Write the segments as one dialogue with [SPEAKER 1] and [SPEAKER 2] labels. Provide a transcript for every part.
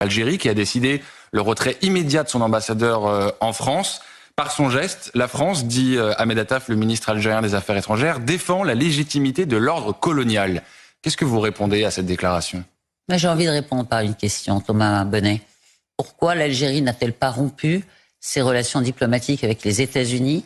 [SPEAKER 1] Algérie qui a décidé le retrait immédiat de son ambassadeur euh, en France. Par son geste, la France, dit euh, Ahmed Attaf, le ministre algérien des Affaires étrangères, défend la légitimité de l'ordre colonial. Qu'est-ce que vous répondez à cette déclaration J'ai envie de répondre par une question, Thomas Bonnet. Pourquoi l'Algérie n'a-t-elle pas rompu ses relations diplomatiques avec les États-Unis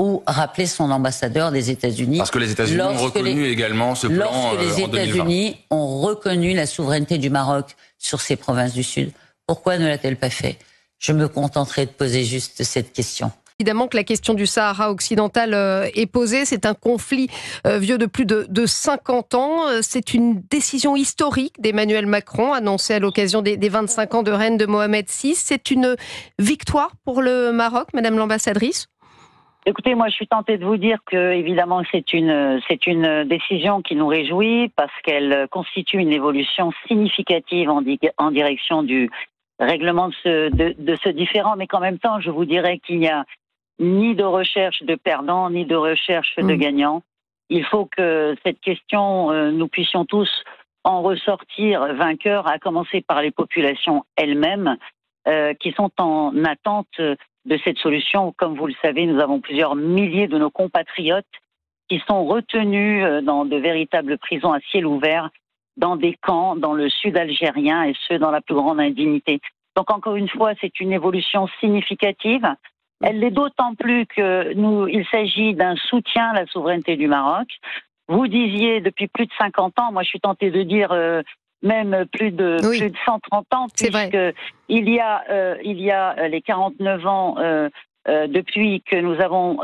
[SPEAKER 1] ou rappeler son ambassadeur des États-Unis. Parce que les États-Unis ont reconnu également ce plan Lorsque euh, les États-Unis ont reconnu la souveraineté du Maroc sur ses provinces du Sud, pourquoi ne l'a-t-elle pas fait Je me contenterai de poser juste cette question. Évidemment que la question du Sahara occidental euh, est posée. C'est un conflit euh, vieux de plus de, 50 ans. C'est une décision historique d'Emmanuel Macron, annoncée à l'occasion des, 25 ans de reine de Mohamed VI. C'est une victoire pour le Maroc, Madame l'ambassadrice Écoutez, moi, je suis tentée de vous dire que, évidemment, c'est une, décision qui nous réjouit parce qu'elle constitue une évolution significative en, direction du règlement de ce, de, différent. Mais qu'en même temps, je vous dirais qu'il n'y a ni de recherche de perdants, ni de recherche de mmh. gagnants. Il faut que cette question, euh, nous puissions tous en ressortir vainqueurs, à commencer par les populations elles-mêmes, euh, qui sont en attente de cette solution. Comme vous le savez, nous avons plusieurs milliers de nos compatriotes qui sont retenus euh, dans de véritables prisons à ciel ouvert, dans des camps dans le sud algérien et ce, dans la plus grande indignité. Donc encore une fois, c'est une évolution significative. Elle l'est d'autant plus que nous, il s'agit d'un soutien à la souveraineté du Maroc. Vous disiez depuis plus de 50 ans, moi je suis tentée de dire euh, même plus de plus de 130 ans puisque il y a euh, il y a euh, les 49 ans euh, depuis que nous avons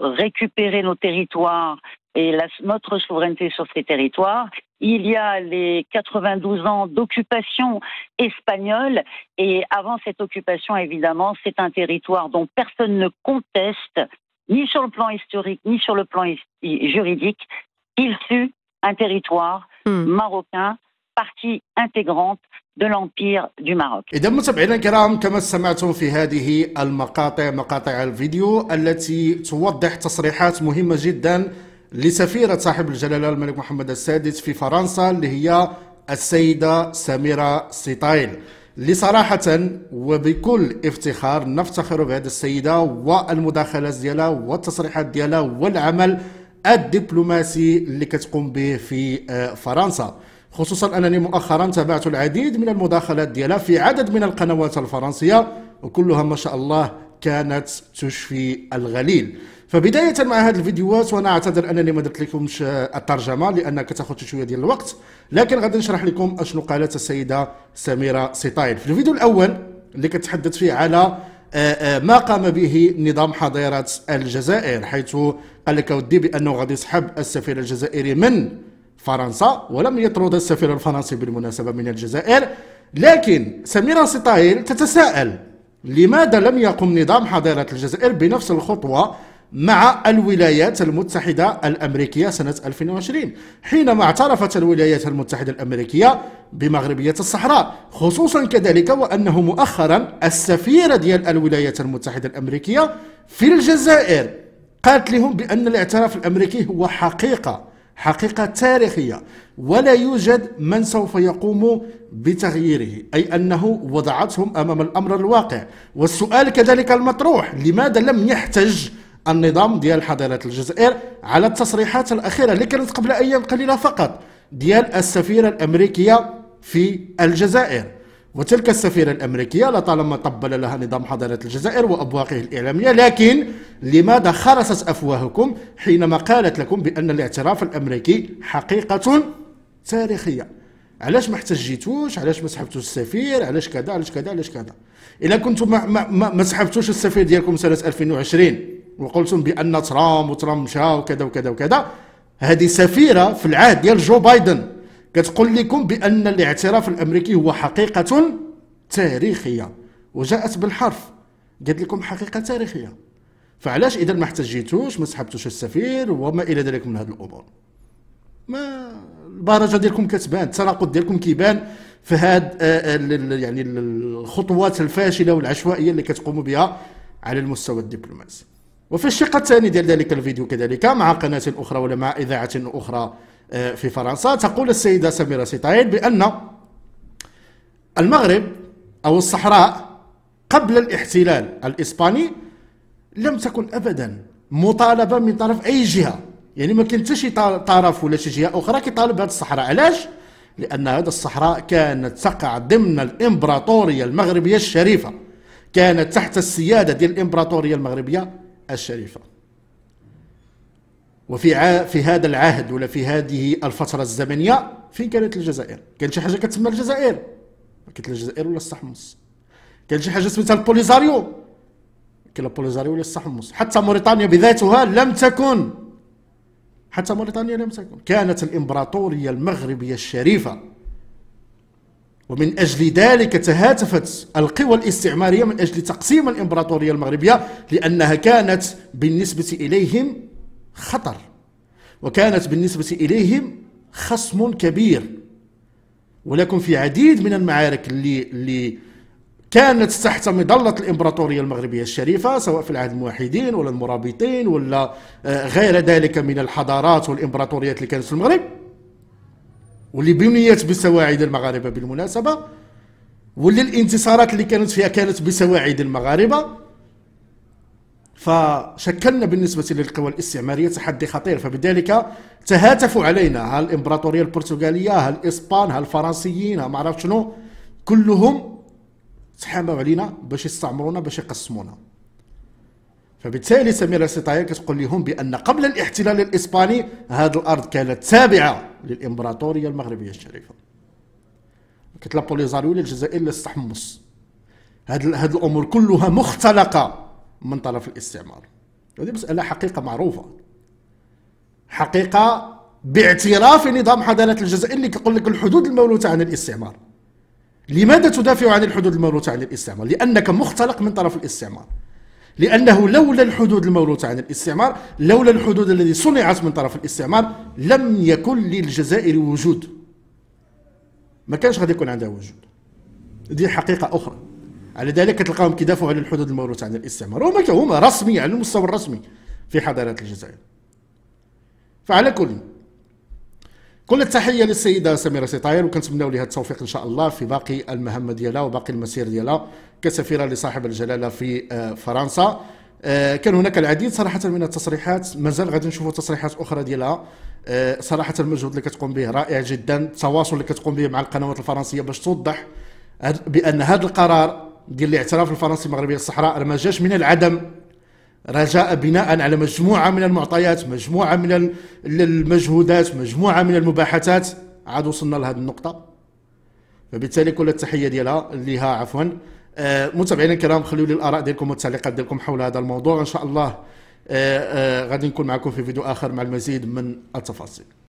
[SPEAKER 1] récupéré nos territoires et notre souveraineté sur ces territoires. Il y a les 92 ans d'occupation espagnole et avant cette occupation, évidemment, c'est un territoire dont personne ne conteste, ni sur le plan historique, ni sur le plan juridique, qu'il fut un territoire hmm. marocain partie intégrante de l'Empire
[SPEAKER 2] du Maroc. إذا متابعينا الكرام كما استمعتم في هذه المقاطع مقاطع الفيديو التي توضح تصريحات مهمة جدا لسفيرة صاحب الجلالة الملك محمد السادس في فرنسا اللي هي السيدة سميرة سيطايل اللي صراحة وبكل افتخار نفتخر بهذه السيدة والمداخلات ديالها والتصريحات ديالها والعمل الدبلوماسي اللي كتقوم به في آه، فرنسا خصوصا أنني مؤخرا تابعت العديد من المداخلات ديالها في عدد من القنوات الفرنسية وكلها ما شاء الله كانت تشفي الغليل فبداية مع هذه الفيديوهات وانا اعتذر انني ما درت لكمش الترجمة لان كتاخذ شوية ديال الوقت لكن غادي نشرح لكم اشنو قالت السيدة سميرة سيطايل في الفيديو الاول اللي كتحدث فيه على آه، آه، ما قام به نظام حظيرة الجزائر حيث قال لك ودي بانه غادي يسحب السفير الجزائري من فرنسا ولم يطرد السفير الفرنسي بالمناسبة من الجزائر لكن سميرة سطايل تتساءل لماذا لم يقم نظام حضارة الجزائر بنفس الخطوة مع الولايات المتحدة الأمريكية سنة 2020 حينما اعترفت الولايات المتحدة الأمريكية بمغربية الصحراء خصوصا كذلك وأنه مؤخرا السفيرة ديال الولايات المتحدة الأمريكية في الجزائر قالت لهم بأن الاعتراف الأمريكي هو حقيقة حقيقة تاريخية ولا يوجد من سوف يقوم بتغييره أي أنه وضعتهم أمام الأمر الواقع والسؤال كذلك المطروح لماذا لم يحتج النظام ديال حضارة الجزائر على التصريحات الأخيرة اللي كانت قبل أيام قليلة فقط ديال السفيرة الأمريكية في الجزائر وتلك السفيرة الأمريكية لطالما طبل لها نظام حضارة الجزائر وأبواقه الإعلامية لكن لماذا خرست أفواهكم حينما قالت لكم بأن الاعتراف الأمريكي حقيقة تاريخية علاش ما احتجيتوش علاش ما سحبتوش السفير علاش كذا علاش كذا علاش كذا الا كنتم ما, ما, ما سحبتوش السفير ديالكم سنه 2020 وقلتم بان ترامب وترامب مشى وكذا وكذا وكذا هذه سفيره في العهد ديال جو بايدن كتقول لكم بان الاعتراف الامريكي هو حقيقه تاريخيه وجاءت بالحرف قالت لكم حقيقه تاريخيه فعلاش اذا ما احتجيتوش ما سحبتوش السفير وما الى ذلك من هذه الامور ما البهرجه ديالكم كتبان التناقض ديالكم كيبان في هاد آه، آه، يعني الخطوات الفاشله والعشوائيه اللي كتقوموا بها على المستوى الدبلوماسي وفي الشق الثاني ديال ذلك الفيديو كذلك مع قناة أخرى ولا مع إذاعة أخرى آه، في فرنسا تقول السيدة سميرة سيطايل بأن المغرب أو الصحراء قبل الاحتلال الإسباني لم تكن أبدا مطالبة من طرف أي جهة يعني ما كان شي طرف ولا شي جهة أخرى كيطالب هذه الصحراء علاش؟ لأن هذه الصحراء كانت تقع ضمن الإمبراطورية المغربية الشريفة كانت تحت السيادة ديال الإمبراطورية المغربية الشريفة وفي ع... في هذا العهد ولا في هذه الفتره الزمنيه فين كانت الجزائر كان شي حاجه كتسمى الجزائر كانت الجزائر ولا الصحمص كان شي حاجه سميتها البوليزاريو كان البوليزاريو ولا الصحمص حتى موريتانيا بذاتها لم تكن حتى موريتانيا لم تكن كانت الامبراطوريه المغربيه الشريفه ومن أجل ذلك تهاتفت القوى الاستعمارية من أجل تقسيم الإمبراطورية المغربية لأنها كانت بالنسبة إليهم خطر وكانت بالنسبة إليهم خصم كبير ولكن في عديد من المعارك اللي اللي كانت تحت مظلة الإمبراطورية المغربية الشريفة سواء في العهد الموحدين ولا المرابطين ولا آه، غير ذلك من الحضارات والإمبراطوريات اللي كانت في المغرب واللي بنيت بسواعد المغاربة بالمناسبة واللي الانتصارات اللي كانت فيها كانت بسواعد المغاربة فشكلنا بالنسبة للقوى الاستعمارية تحدي خطير فبذلك تهاتفوا علينا ها الإمبراطورية البرتغالية ها الإسبان ها الفرنسيين ها معرفت شنو كلهم تحاموا علينا باش يستعمرونا باش يقسمونا فبالتالي سميرة سيطايا كتقول لهم بأن قبل الاحتلال الإسباني هذه الأرض كانت تابعة للإمبراطورية المغربية الشريفة كتلا بوليزاريو للجزائر الجزائر هاد الأمور كلها مختلقة من طرف الاستعمار هذه مسألة حقيقة معروفة حقيقة باعتراف نظام حضارة الجزائر اللي كيقول لك الحدود المولوتة عن الاستعمار لماذا تدافع عن الحدود المولوتة عن الاستعمار؟ لأنك مختلق من طرف الاستعمار لأنه لولا الحدود المولوتة عن الاستعمار لولا الحدود التي صنعت من طرف الاستعمار لم يكن للجزائر وجود ما كانش غادي يكون عندها وجود دي حقيقة أخرى على ذلك كتلقاهم كيدافعوا على الحدود الموروثه عن الاستعمار هما هما رسميا على المستوى الرسمي في حضاره الجزائر فعلى كل كل التحيه للسيده سميره سيطاير وكنتمناو لها التوفيق ان شاء الله في باقي المهمه ديالها وباقي المسير ديالها كسفيره لصاحب الجلاله في آه، فرنسا آه، كان هناك العديد صراحه من التصريحات مازال غادي نشوفوا تصريحات اخرى ديالها آه، صراحه المجهود اللي كتقوم به رائع جدا التواصل اللي كتقوم به مع القنوات الفرنسيه باش توضح بان هذا القرار ديال الاعتراف الفرنسي المغربي الصحراء راه ما جاش من العدم رجاء بناء على مجموعه من المعطيات مجموعه من المجهودات مجموعه من المباحثات عاد وصلنا لهذه النقطه فبالتالي كل التحيه ديالها لها عفوا آه، متابعينا الكرام خليوا لي الاراء ديالكم والتعليقات ديالكم حول هذا الموضوع ان شاء الله آه، آه، غادي نكون معكم في فيديو اخر مع المزيد من التفاصيل